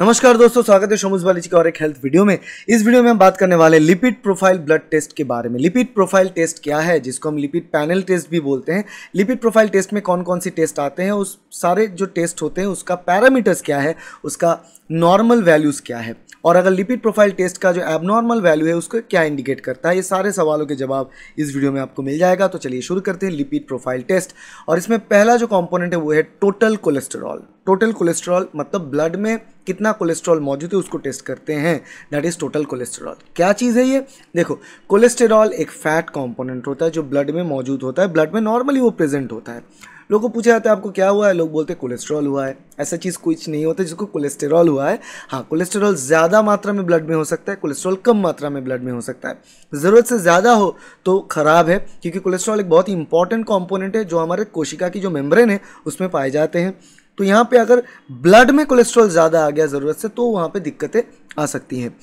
नमस्कार दोस्तों स्वागत है शोमुज जी के और एक हेल्थ वीडियो में इस वीडियो में हम बात करने वाले लिपिड प्रोफाइल ब्लड टेस्ट के बारे में लिपिड प्रोफाइल टेस्ट क्या है जिसको हम लिपिड पैनल टेस्ट भी बोलते हैं लिपिड प्रोफाइल टेस्ट में कौन कौन से टेस्ट आते हैं उस सारे जो टेस्ट होते हैं उसका पैरामीटर्स क्या है उसका नॉर्मल वैल्यूज़ क्या है और अगर लिपिड प्रोफाइल टेस्ट का जो एबनॉर्मल वैल्यू है उसको क्या इंडिकेट करता है ये सारे सवालों के जवाब इस वीडियो में आपको मिल जाएगा तो चलिए शुरू करते हैं लिपिड प्रोफाइल टेस्ट और इसमें पहला जो कॉम्पोनेंट है वो है टोटल कोलेस्ट्रॉल टोटल कोलेस्ट्रॉल मतलब ब्लड में कितना कोलेस्ट्रॉल मौजूद है उसको टेस्ट करते हैं दैट इज़ टोटल कोलेस्ट्रॉल क्या चीज़ है ये देखो कोलेस्ट्रॉल एक फैट कॉम्पोनेंट होता है जो ब्लड में मौजूद होता है ब्लड में नॉर्मली वो प्रेजेंट होता है लोगों को पूछा जाता है आपको क्या हुआ है लोग बोलते हैं कोलेस्ट्रॉल हुआ है ऐसा चीज़ कुछ नहीं होता जिसको कोलेस्ट्रॉल हुआ है हाँ कोलेस्ट्रॉल ज़्यादा मात्रा में ब्लड में हो सकता है कोलेस्ट्रॉल कम मात्रा में ब्लड में हो सकता है ज़रूरत से ज़्यादा हो तो ख़राब है क्योंकि कोलेस्ट्रॉल एक बहुत ही इंपॉर्टेंट कॉम्पोनेंट है जो हमारे कोशिका की जो मेम्ब्रेन है उसमें पाए जाते हैं तो यहाँ पर अगर ब्लड में कोलेस्ट्रॉल ज़्यादा आ गया ज़रूरत से तो वहाँ पर दिक्कतें आ सकती हैं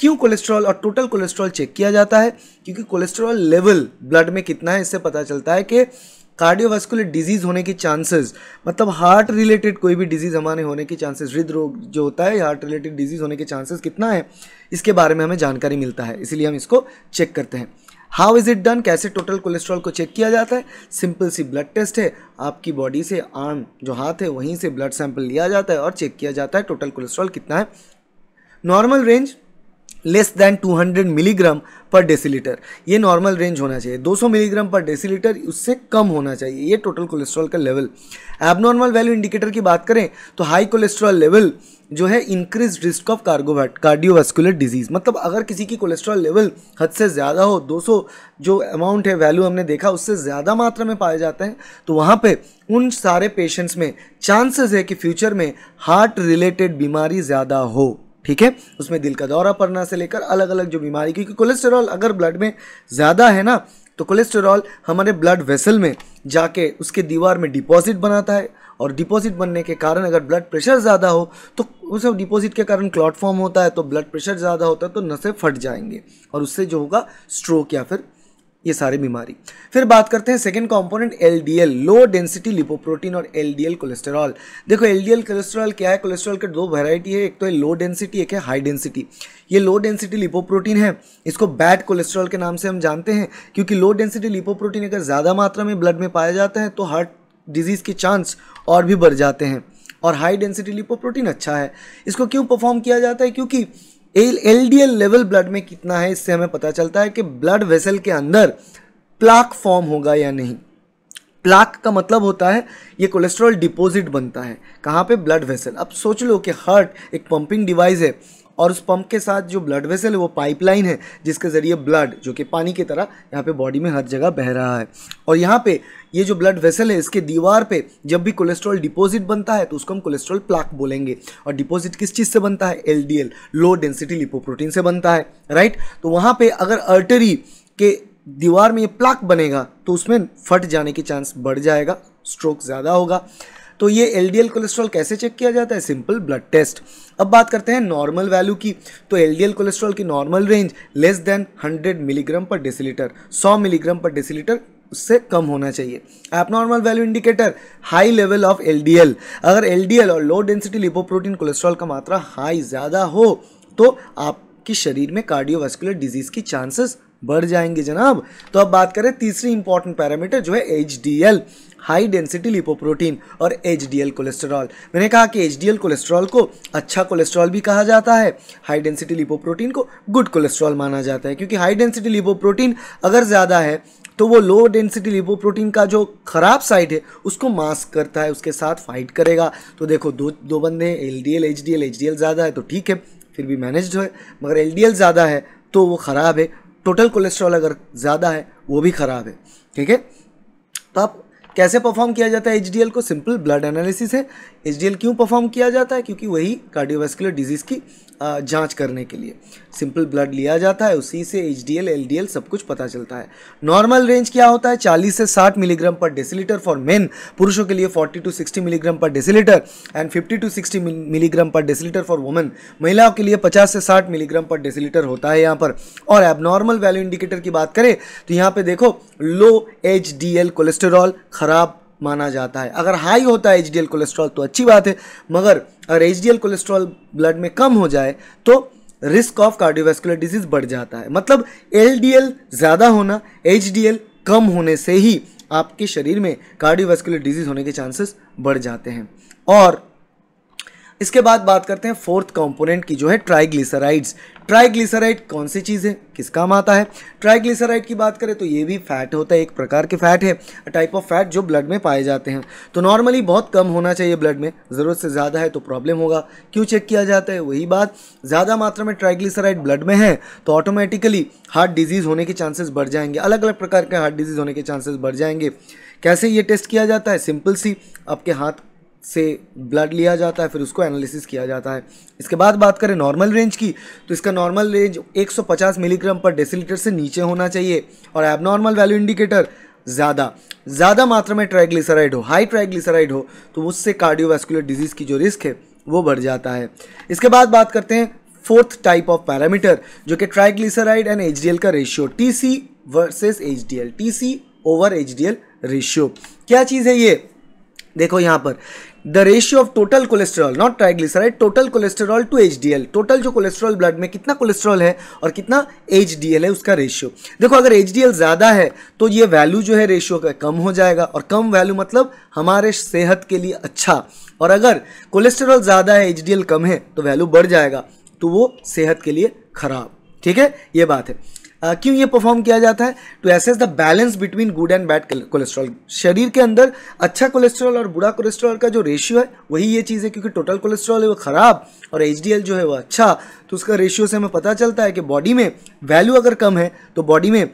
क्यों कोलेस्ट्रॉल और टोटल कोलेस्ट्रॉल चेक किया जाता है क्योंकि कोलेस्ट्रॉल लेवल ब्लड में कितना है इससे पता चलता है कि कार्डियोवास्कुलर डिजीज़ होने के चांसेस मतलब हार्ट रिलेटेड कोई भी डिजीज़ हमारे होने के चांसेस हृदय रोग जो होता है हार्ट रिलेटेड डिजीज़ होने के चांसेस कितना है इसके बारे में हमें जानकारी मिलता है इसलिए हम इसको चेक करते हैं हाउ इज़ इट डन कैसे टोटल कोलेस्ट्रॉल को चेक किया जाता है सिंपल सी ब्लड टेस्ट है आपकी बॉडी से आर्म जो हाथ है वहीं से ब्लड सैंपल लिया जाता है और चेक किया जाता है टोटल कोलेस्ट्रॉल कितना है normal range less than 200 milligram per decilitre ये नॉर्मल रेंज होना चाहिए 200 मिलीग्राम पर डेसीलीटर उससे कम होना चाहिए ये टोटल कोलेस्ट्रॉल का लेवल एबनॉर्मल वैल्यू इंडिकेटर की बात करें तो हाई कोलेस्ट्रॉल लेवल जो है इंक्रीज रिस्क ऑफ कार्गोवैट कार्डियोवेस्कुलर डिजीज़ मतलब अगर किसी की कोलेस्ट्रॉल लेवल हद से ज़्यादा हो 200 जो अमाउंट है वैल्यू हमने देखा उससे ज़्यादा मात्रा में पाए जाते हैं तो वहाँ पे उन सारे पेशेंट्स में चांसेस है कि फ्यूचर में हार्ट रिलेटेड बीमारी ज़्यादा हो ठीक है उसमें दिल का दौरा पड़ना से लेकर अलग अलग जो बीमारी क्योंकि कोलेस्टेरॉल अगर ब्लड में ज़्यादा है ना तो कोलेस्टेरॉल हमारे ब्लड वेसल में जाके उसके दीवार में डिपॉजिट बनाता है और डिपॉजिट बनने के कारण अगर ब्लड प्रेशर ज़्यादा हो तो उस डिपॉजिट के कारण क्लॉट फॉर्म होता है तो ब्लड प्रेशर ज़्यादा होता है तो नसें फट जाएंगे और उससे जो होगा स्ट्रोक या फिर ये सारी बीमारी फिर बात करते हैं second component L D L low density lipoprotein और एल डी एल कोलेस्टेरॉल देखो एल डी एल कोलेस्टेरॉल क्या है कोलेस्ट्रॉल के दो वेराइटी है एक तो है लो डेंसिटी एक है हाई डेंसिटी ये लो डेंसिटी लिपोप्रोटीन है इसको बैड कोलेस्ट्रॉल के नाम से हम जानते हैं क्योंकि लो डेंसिटी लिपोप्रोटीन अगर ज़्यादा मात्रा में ब्लड में पाया जाता है तो हार्ट डिजीज़ के चांस और भी बढ़ जाते हैं और हाई डेंसिटी लिपोप्रोटीन अच्छा है इसको क्यों परफॉर्म किया जाता है क्योंकि L D L level blood में कितना है इससे हमें पता चलता है कि ब्लड वेसल के अंदर प्लाक फॉर्म होगा या नहीं प्लाक का मतलब होता है ये कोलेस्ट्रॉल डिपॉजिट बनता है कहाँ पे ब्लड वेसल अब सोच लो कि हार्ट एक पंपिंग डिवाइस है और उस पंप के साथ जो ब्लड वेसल है वो पाइपलाइन है जिसके ज़रिए ब्लड जो कि पानी की तरह यहाँ पे बॉडी में हर जगह बह रहा है और यहाँ पे ये जो ब्लड वेसल है इसके दीवार पे जब भी कोलेस्ट्रॉल डिपॉजिट बनता है तो उसको हम कोलेस्ट्रॉल प्लाक बोलेंगे और डिपॉजिट किस चीज़ से बनता है एल लो डेंसिटी लिपोप्रोटीन से बनता है राइट तो वहाँ पर अगर अर्टरी के दीवार में ये प्लाक बनेगा तो उसमें फट जाने के चांस बढ़ जाएगा स्ट्रोक ज़्यादा होगा तो ये एल डी एल कोलेस्ट्रॉल कैसे चेक किया जाता है सिंपल ब्लड टेस्ट अब बात करते हैं नॉर्मल वैल्यू की तो एल डी एल कोलेस्ट्रॉल की normal range less than hundred milligram per decilitre सौ मिलीग्राम पर डेसीलीटर उससे कम होना चाहिए abnormal value indicator high level of L D L अगर एल डी एल और लो डेंसिटी लिपोप्रोटीन कोलेस्ट्रॉल का मात्रा हाई ज़्यादा हो तो आपके शरीर में कार्डियोवेस्कुलर डिजीज़ की चांसेस बढ़ जाएंगे जनाब तो अब बात करें तीसरी इंपॉर्टेंट पैरामीटर जो है एच हाई डेंसिटी लिपोप्रोटीन और एच डी कोलेस्ट्रॉल मैंने कहा कि एच डी कोलेस्ट्रॉल को अच्छा कोलेस्ट्रॉल भी कहा जाता है हाई डेंसिटी लिपोप्रोटीन को गुड कोलेस्ट्रॉल माना जाता है क्योंकि हाई डेंसिटी लिपोप्रोटीन अगर ज़्यादा है तो वो लो डेंसिटी लिपोप्रोटीन का जो खराब साइड है उसको मास्क करता है उसके साथ फाइट करेगा तो देखो दो दो बंदे हैं L D L H D L H D L ज़्यादा है तो ठीक है फिर भी मैनेज है मगर एल डी एल ज़्यादा है तो वो ख़राब है टोटल कोलेस्ट्रॉल अगर ज़्यादा है वो भी ख़राब है ठीक है तो आप कैसे परफॉर्म किया जाता है एच को सिंपल ब्लड एनालिसिस है एच क्यों परफॉर्म किया जाता है क्योंकि वही कार्डियोवेस्कुलर डिजीज़ की जांच करने के लिए सिंपल ब्लड लिया जाता है उसी से एच डी सब कुछ पता चलता है नॉर्मल रेंज क्या होता है 40 से 60 milligram per decilitre for main पुरुषों के लिए 40 to 60 milligram per decilitre and 50 to 60 milligram per decilitre for women महिलाओं के लिए 50 से 60 मिलीग्राम पर डेसीलीटर होता है यहाँ पर और एबनॉर्मल वैल्यू इंडिकेटर की बात करें तो यहाँ पर देखो लो एच कोलेस्टेरॉल खराब माना जाता है अगर हाई होता है एच डी कोलेस्ट्रॉल तो अच्छी बात है मगर अगर एच डी कोलेस्ट्रॉल ब्लड में कम हो जाए तो रिस्क ऑफ कार्डियोवेस्कुलर डिजीज बढ़ जाता है मतलब एल ज़्यादा होना एच कम होने से ही आपके शरीर में कार्डियोवेस्कुलर डिजीज होने के चांसेस बढ़ जाते हैं और इसके बाद बात करते हैं फोर्थ कंपोनेंट की जो है ट्राइग्लिसराइड्स ट्राइग्लिसराइड कौन सी चीज़ है किस काम आता है ट्राइग्लिसराइड की बात करें तो ये भी फैट होता है एक प्रकार के फैट है टाइप ऑफ फैट जो ब्लड में पाए जाते हैं तो नॉर्मली बहुत कम होना चाहिए ब्लड में ज़रूरत से ज़्यादा है तो प्रॉब्लम होगा क्यों चेक किया जाता है वही बात ज़्यादा मात्रा में ट्राइग्लिसराइड ब्लड में है तो ऑटोमेटिकली हार्ट डिजीज़ होने के चांसेज बढ़ जाएंगे अलग अलग प्रकार के हार्ट डिजीज़ होने के चांसेज बढ़ जाएंगे कैसे ये टेस्ट किया जाता है सिंपल सी आपके हाथ से ब्लड लिया जाता है फिर उसको एनालिसिस किया जाता है इसके बाद बात करें नॉर्मल रेंज की तो इसका normal range 150 milligram per decilitre से नीचे होना चाहिए और एबनॉर्मल वैल्यू इंडिकेटर ज़्यादा ज़्यादा मात्रा में ट्राइग्लिसराइड हो हाई ट्राइग्लिसराइड हो तो उससे कार्डियोवेस्कुलर डिजीज़ की जो रिस्क है वो बढ़ जाता है इसके बाद बात करते हैं फोर्थ टाइप ऑफ पैरामीटर जो कि ट्राइग्लिसराइड एंड एच का ratio T C versus H D over H ratio क्या चीज़ है ये देखो यहाँ पर the ratio of total cholesterol not triglyceride total cholesterol to H total जो कोलेस्ट्रॉल ब्लड में कितना कोलेस्ट्रॉल है और कितना एच है उसका रेशियो देखो अगर एच ज़्यादा है तो ये वैल्यू जो है रेशियो का कम हो जाएगा और कम वैल्यू मतलब हमारे सेहत के लिए अच्छा और अगर कोलेस्ट्रॉल ज़्यादा है एच कम है तो वैल्यू बढ़ जाएगा तो वो सेहत के लिए खराब ठीक है ये बात है क्यों ये परफॉर्म किया जाता है to assess the balance between good and bad cholesterol शरीर के अंदर अच्छा कोलेस्ट्रॉल और बुरा कोलेस्ट्रॉल का जो रेशियो है वही ये चीज़ है क्योंकि टोटल कोलेस्ट्रॉल है वो ख़राब और एच जो है वो अच्छा तो उसका रेशियो से हमें पता चलता है कि बॉडी में वैल्यू अगर कम है तो बॉडी में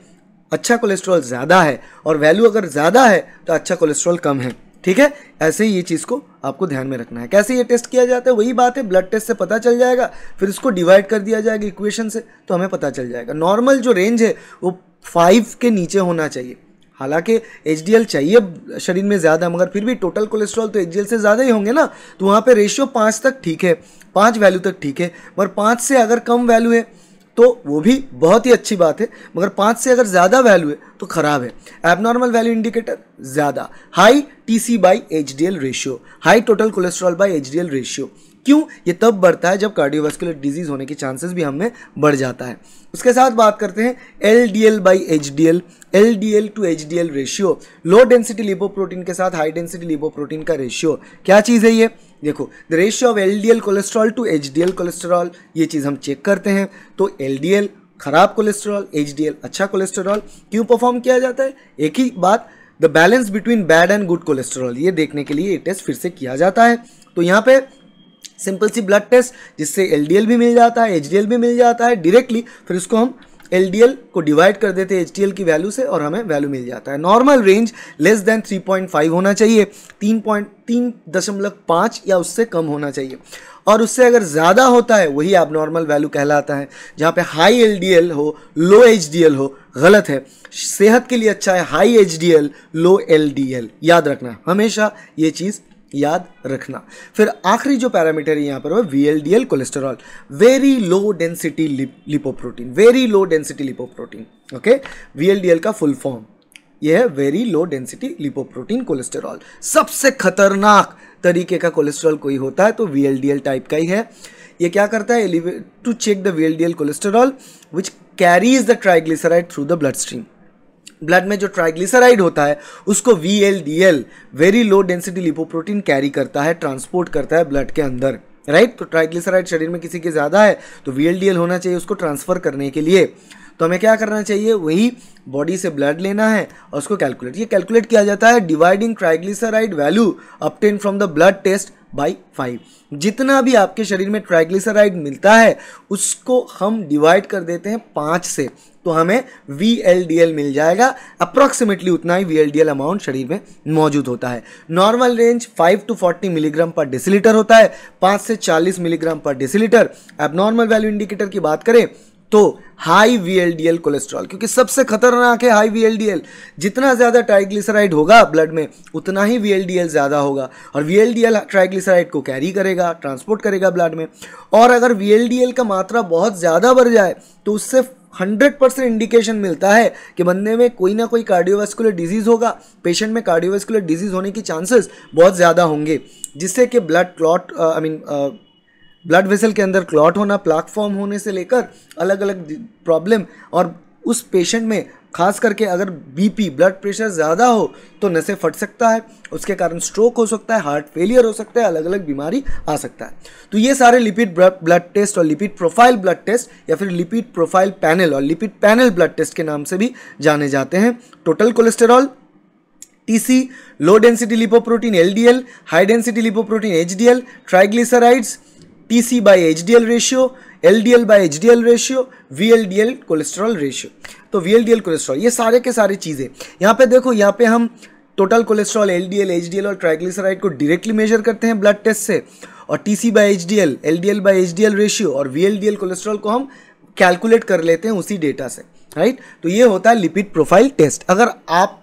अच्छा कोलेस्ट्रॉल ज़्यादा है और वैल्यू अगर ज़्यादा है तो अच्छा कोलेस्ट्रॉल कम है ठीक है ऐसे ही ये चीज़ को आपको ध्यान में रखना है कैसे ये टेस्ट किया जाता है वही बात है ब्लड टेस्ट से पता चल जाएगा फिर इसको डिवाइड कर दिया जाएगा इक्वेशन से तो हमें पता चल जाएगा नॉर्मल जो रेंज है वो फाइव के नीचे होना चाहिए हालांकि एच चाहिए शरीर में ज़्यादा मगर फिर भी टोटल कोलेस्ट्रॉल तो एच से ज़्यादा ही होंगे ना तो वहाँ पर रेशियो पाँच तक ठीक है पाँच वैल्यू तक ठीक है मगर पाँच से अगर कम वैल्यू है तो वो भी बहुत ही अच्छी बात है मगर पाँच से अगर ज़्यादा वैल्यू है तो ख़राब है एबनॉर्मल वैल्यू इंडिकेटर ज़्यादा high T C by H D L ratio high total cholesterol by H D L ratio क्यों ये तब बढ़ता है जब कार्डियोवास्कुलर डिजीज़ होने के चांसेस भी हमें बढ़ जाता है उसके साथ बात करते हैं L D L by H D L L D L to H D L ratio low density lipoprotein के साथ हाई डेंसिटी लिपोप्रोटीन का रेशियो क्या चीज़ है ये देखो the ratio of LDL cholesterol to HDL cholesterol ये चीज़ हम चेक करते हैं तो एलडीएल खराब कोलेस्ट्रॉल एचडीएल अच्छा कोलेस्ट्रॉल क्यों परफॉर्म किया जाता है एक ही बात the balance between bad and good cholesterol ये देखने के लिए ये टेस्ट फिर से किया जाता है तो यहाँ पे सिंपल सी ब्लड टेस्ट जिससे एल भी मिल जाता है एच भी मिल जाता है डायरेक्टली फिर उसको हम एल को डिवाइड कर देते हैं एच की वैल्यू से और हमें वैल्यू मिल जाता है नॉर्मल रेंज लेस देन 3.5 होना चाहिए तीन पॉइंट तीन दशमलव पाँच या उससे कम होना चाहिए और उससे अगर ज़्यादा होता है वही आप नॉर्मल वैल्यू कहलाता है जहाँ पे हाई एल हो लो एच हो गलत है सेहत के लिए अच्छा है हाई एच लो एल याद रखना हमेशा ये चीज़ याद रखना फिर आखिरी जो पैरामीटर है यहाँ पर वो V L D L cholesterol very low density lipoprotein very low density lipoprotein okay V L D L का फुल फॉर्म यह है very low density lipoprotein cholesterol सबसे खतरनाक तरीके का कोलेस्ट्रॉल कोई होता है तो V L D L type का ही है ये क्या करता है to check the V L D L cholesterol which carries the triglyceride through the blood stream blood में जो ट्राइग्लिसराइड होता है उसको V L D L very low density lipoprotein carry करता है ट्रांसपोर्ट करता है ब्लड के अंदर राइट right? तो ट्राइग्लिसराइड शरीर में किसी के ज़्यादा है तो वी एल डी एल होना चाहिए उसको ट्रांसफ़र करने के लिए तो हमें क्या करना चाहिए वही बॉडी से ब्लड लेना है और उसको कैलकुलेट ये कैलकुलेट किया जाता है dividing triglyceride value obtained from the blood test by five जितना भी आपके शरीर में ट्राइग्लिसराइड मिलता है उसको हम डिवाइड कर देते हैं पाँच से तो हमें वी मिल जाएगा अप्रॉक्सीमेटली उतना ही वी अमाउंट शरीर में मौजूद होता है normal range 5 to 40 milligram per decilitre होता है 5 से 40 मिलीग्राम पर लीटर अब नॉर्मल वैल्यू इंडिकेटर की बात करें तो हाई वी कोलेस्ट्रॉल क्योंकि सबसे खतरनाक है हाई वी जितना ज़्यादा ट्राइग्लिसराइड होगा ब्लड में उतना ही वी ज़्यादा होगा और एल ट्राइग्लिसराइड को कैरी करेगा ट्रांसपोर्ट करेगा ब्लड में और अगर वी का मात्रा बहुत ज़्यादा बढ़ जाए तो उससे हंड्रेड परसेंट इंडिकेशन मिलता है कि बंदे में कोई ना कोई कार्डियोवेस्कुलर डिजीज़ होगा पेशेंट में कार्डियोवेस्कुलर डिजीज़ होने की चांसेस बहुत ज़्यादा होंगे जिससे कि blood clot I mean blood vessel के अंदर क्लॉट होना प्लाक होने से लेकर अलग अलग प्रॉब्लम और उस पेशेंट में खास करके अगर बीपी ब्लड प्रेशर ज़्यादा हो तो नशे फट सकता है उसके कारण स्ट्रोक हो सकता है हार्ट फेलियर हो सकता है अलग अलग बीमारी आ सकता है तो ये सारे लिपिड ब्लड टेस्ट और लिपिड प्रोफाइल ब्लड टेस्ट या फिर लिपिड प्रोफाइल पैनल और लिपिड पैनल ब्लड टेस्ट के नाम से भी जाने जाते हैं total cholesterol TC low density lipoprotein LDL high density lipoprotein HDL triglycerides T C by H D L ratio L D L by H D L ratio V L D L cholesterol ratio तो V L D L cholesterol ये सारे के सारे चीज़ें यहाँ पे देखो यहाँ पे हम total cholesterol L D L H D L और ट्राइग्लिसराइड को डायरेक्टली मेजर करते हैं ब्लड टेस्ट से और T C by H D L L D L by H D L ratio और V L D L cholesterol को हम calculate कर लेते हैं उसी डेटा से राइट तो ये होता है लिपिड प्रोफाइल टेस्ट अगर आप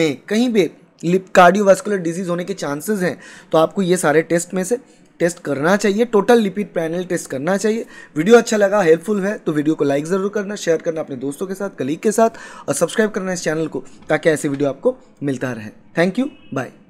में कहीं भी लिप कार्डियोवास्कुलर डिजीज होने के चांसेस हैं तो आपको ये सारे टेस्ट में से टेस्ट करना चाहिए टोटल लिपिड पैनल टेस्ट करना चाहिए वीडियो अच्छा लगा हेल्पफुल है तो वीडियो को लाइक ज़रूर करना शेयर करना अपने दोस्तों के साथ कलीग के साथ और सब्सक्राइब करना इस चैनल को ताकि ऐसे वीडियो आपको मिलता रहे थैंक यू बाय